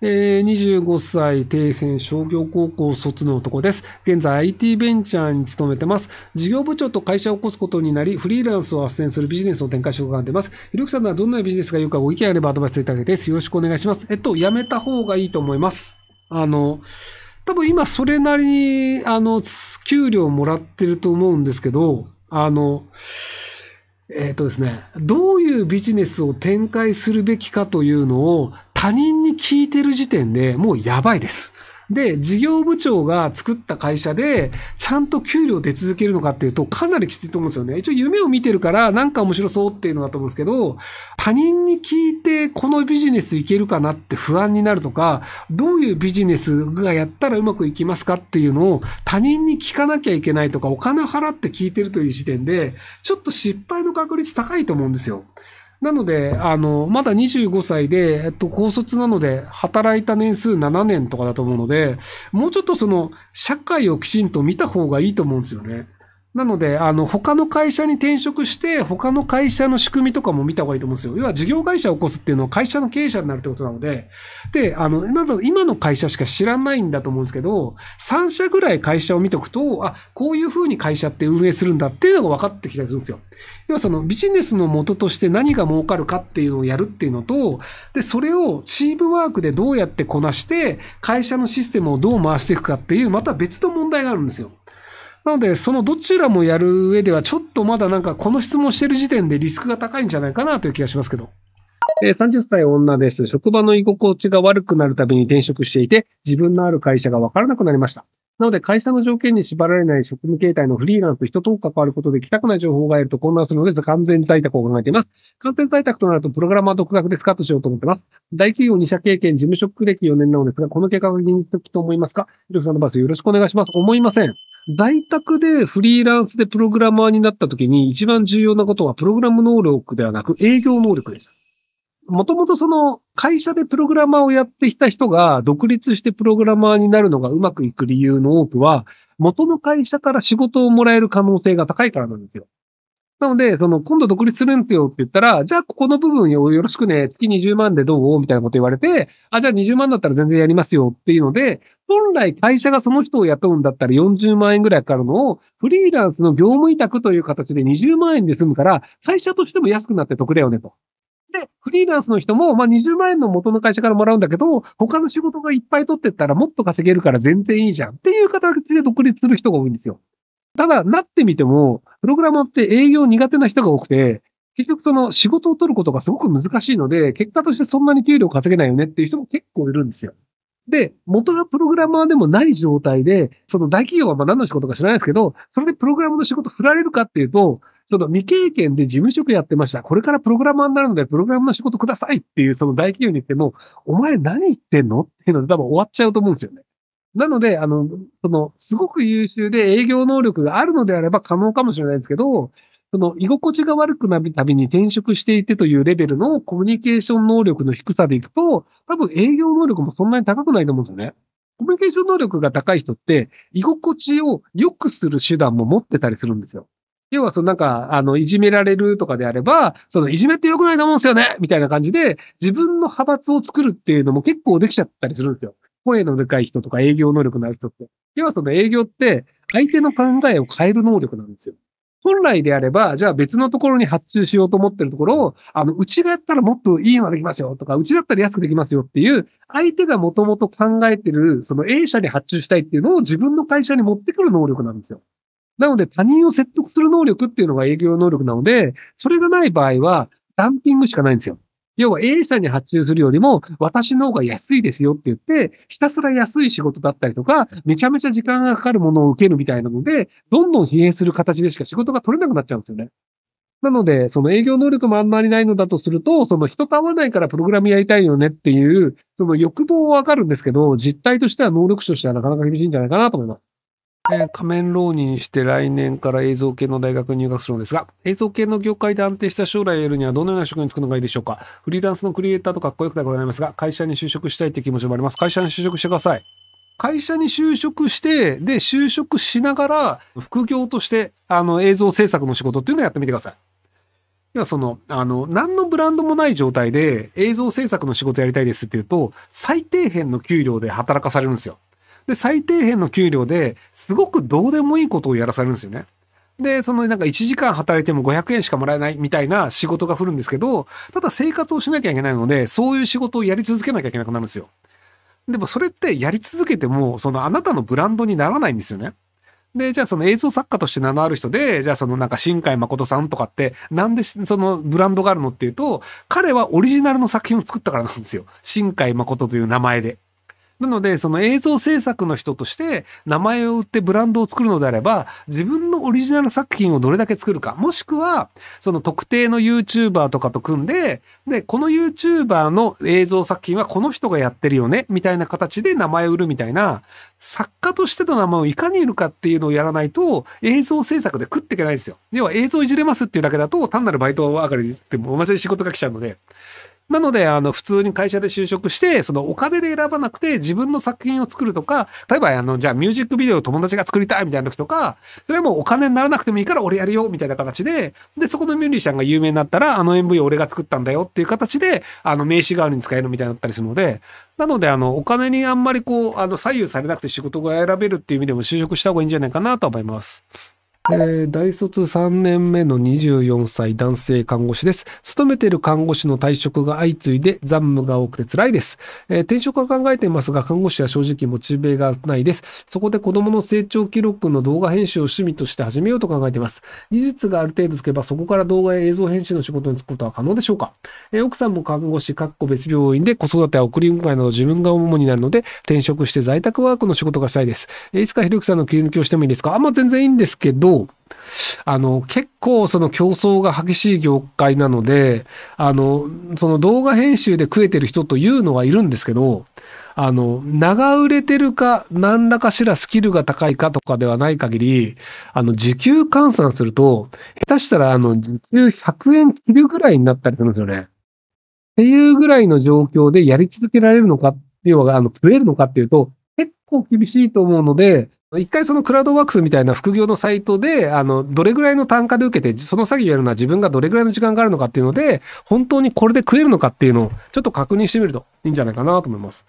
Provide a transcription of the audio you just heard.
えー、25歳、底辺商業高校卒の男です。現在 IT ベンチャーに勤めてます。事業部長と会社を起こすことになり、フリーランスを斡旋するビジネスを展開しようかがえます。ひろきさんならどんなビジネスが良いかご意見あればアドバイスいただけです。よろしくお願いします。えっと、やめた方がいいと思います。あの、多分今それなりに、あの、給料もらってると思うんですけど、あの、えっ、とですね、どういうビジネスを展開するべきかというのを他人に聞いてる時点でもうやばいです。で、事業部長が作った会社で、ちゃんと給料出続けるのかっていうと、かなりきついと思うんですよね。一応夢を見てるから、なんか面白そうっていうのだと思うんですけど、他人に聞いて、このビジネスいけるかなって不安になるとか、どういうビジネスがやったらうまくいきますかっていうのを、他人に聞かなきゃいけないとか、お金払って聞いてるという時点で、ちょっと失敗の確率高いと思うんですよ。なので、あの、まだ25歳で、えっと、高卒なので、働いた年数7年とかだと思うので、もうちょっとその、社会をきちんと見た方がいいと思うんですよね。なので、あの、他の会社に転職して、他の会社の仕組みとかも見た方がいいと思うんですよ。要は事業会社を起こすっていうのは会社の経営者になるってことなので、で、あの、な今の会社しか知らないんだと思うんですけど、3社ぐらい会社を見とくと、あ、こういうふうに会社って運営するんだっていうのが分かってきたりするんですよ。要はそのビジネスの元として何が儲かるかっていうのをやるっていうのと、で、それをチームワークでどうやってこなして、会社のシステムをどう回していくかっていう、また別の問題があるんですよ。なので、そのどちらもやる上では、ちょっとまだなんかこの質問してる時点でリスクが高いんじゃないかなという気がしますけど。え30歳女です。職場の居心地が悪くなるたびに転職していて、自分のある会社がわからなくなりました。なので、会社の条件に縛られない職務形態のフリーランス、人と関わることで、来たくない情報が得ると混乱するので、完全在宅を考えています。完全在宅となると、プログラマー独学でスカットしようと思っています。大企業2社経験、事務職歴4年なのですが、この計画にしておきと思いますかヒロさんのバスよろしくお願いします。思いません。在宅でフリーランスでプログラマーになった時に一番重要なことはプログラム能力ではなく営業能力です。もともとその会社でプログラマーをやってきた人が独立してプログラマーになるのがうまくいく理由の多くは、元の会社から仕事をもらえる可能性が高いからなんですよ。なので、その、今度独立するんですよって言ったら、じゃあここの部分よろしくね、月20万でどうみたいなこと言われて、あ、じゃあ20万だったら全然やりますよっていうので、本来会社がその人を雇うんだったら40万円ぐらいかかるのを、フリーランスの業務委託という形で20万円で済むから、会社としても安くなって得だよねと。で、フリーランスの人も、まあ、20万円の元の会社からもらうんだけど、他の仕事がいっぱい取ってったらもっと稼げるから全然いいじゃんっていう形で独立する人が多いんですよ。ただ、なってみても、プログラマーって営業苦手な人が多くて、結局その仕事を取ることがすごく難しいので、結果としてそんなに給料稼げないよねっていう人も結構いるんですよ。で、元がプログラマーでもない状態で、その大企業はまあ何の仕事か知らないですけど、それでプログラムの仕事振られるかっていうと、その未経験で事務職やってました。これからプログラマーになるので、プログラムの仕事くださいっていう、その大企業に行っても、お前何言ってんのっていうので多分終わっちゃうと思うんですよね。なので、あの、その、すごく優秀で営業能力があるのであれば可能かもしれないんですけど、その、居心地が悪くなるたびに転職していてというレベルのコミュニケーション能力の低さでいくと、多分営業能力もそんなに高くないと思うんですよね。コミュニケーション能力が高い人って、居心地を良くする手段も持ってたりするんですよ。要は、そのなんか、あの、いじめられるとかであれば、その、いじめって良くないと思うんですよねみたいな感じで、自分の派閥を作るっていうのも結構できちゃったりするんですよ。声のでかい人とか営業能力のある人って。要はその営業って、相手の考えを変える能力なんですよ。本来であれば、じゃあ別のところに発注しようと思ってるところを、あの、うちがやったらもっといいのができますよとか、うちだったら安くできますよっていう、相手がもともと考えてる、その A 社に発注したいっていうのを自分の会社に持ってくる能力なんですよ。なので他人を説得する能力っていうのが営業能力なので、それがない場合は、ダンピングしかないんですよ。要は A 社に発注するよりも、私の方が安いですよって言って、ひたすら安い仕事だったりとか、めちゃめちゃ時間がかかるものを受けるみたいなので、どんどん疲弊する形でしか仕事が取れなくなっちゃうんですよね。なので、その営業能力もあんまりないのだとすると、その人と会わないからプログラムやりたいよねっていう、その欲望はわかるんですけど、実態としては能力者としてはなかなか厳しいんじゃないかなと思います。えー、仮面浪人して来年から映像系の大学に入学するのですが、映像系の業界で安定した将来を得るにはどのような職に就くのがいいでしょうかフリーランスのクリエイターとかっこよくないか、とにりますが、会社に就職したいって気持ちもあります。会社に就職してください。会社に就職して、で、就職しながら、副業として、あの、映像制作の仕事っていうのをやってみてください。要はその、あの、何のブランドもない状態で映像制作の仕事やりたいですっていうと、最低限の給料で働かされるんですよ。で、最底辺の給料ですごくどうでもいいことをやらされるんですよね。で、そのなんか1時間働いても500円しかもらえないみたいな仕事が降るんですけど、ただ生活をしなきゃいけないので、そういう仕事をやり続けなきゃいけなくなるんですよ。でもそれってやり続けても、そのあなたのブランドにならないんですよね。で、じゃあその映像作家として名のある人で、じゃあそのなんか新海誠さんとかって、なんでそのブランドがあるのっていうと、彼はオリジナルの作品を作ったからなんですよ。新海誠という名前で。なので、その映像制作の人として、名前を売ってブランドを作るのであれば、自分のオリジナル作品をどれだけ作るか、もしくは、その特定の YouTuber とかと組んで、で、この YouTuber の映像作品はこの人がやってるよね、みたいな形で名前を売るみたいな、作家としての名前をいかに売るかっていうのをやらないと、映像制作で食っていけないんですよ。要は映像いじれますっていうだけだと、単なるバイト上がりでも同じ仕事が来ちゃうので。なので、あの、普通に会社で就職して、そのお金で選ばなくて自分の作品を作るとか、例えば、あの、じゃあミュージックビデオを友達が作りたいみたいな時とか、それはもうお金にならなくてもいいから俺やるよ、みたいな形で、で、そこのミュージシャンが有名になったら、あの MV 俺が作ったんだよっていう形で、あの、名刺代わりに使えるみたいになったりするので、なので、あの、お金にあんまりこう、あの、左右されなくて仕事が選べるっていう意味でも就職した方がいいんじゃないかなと思います。えー、大卒3年目の24歳男性看護師です。勤めている看護師の退職が相次いで残務が多くて辛いです。えー、転職は考えていますが、看護師は正直モチベがないです。そこで子供の成長記録の動画編集を趣味として始めようと考えています。技術がある程度つけば、そこから動画や映像編集の仕事に就くことは可能でしょうか、えー、奥さんも看護師、かっこ別病院で子育てや送り迎えなど自分が主になるので、転職して在宅ワークの仕事がしたいです。えいつかひろゆきさんの切り抜きをしてもいいですかあんま全然いいんですけど、あの、結構その競争が激しい業界なので、あの、その動画編集で食えてる人というのはいるんですけど、あの、長売れてるか、何らかしらスキルが高いかとかではない限り、あの、時給換算すると、下手したら、あの、時給100円切るぐらいになったりするんですよね。っていうぐらいの状況でやり続けられるのか、要は、あの、食えるのかっていうと、結構厳しいと思うので、一回そのクラウドワークスみたいな副業のサイトで、あの、どれぐらいの単価で受けて、その作業やるのは自分がどれぐらいの時間があるのかっていうので、本当にこれで食えるのかっていうのをちょっと確認してみるといいんじゃないかなと思います。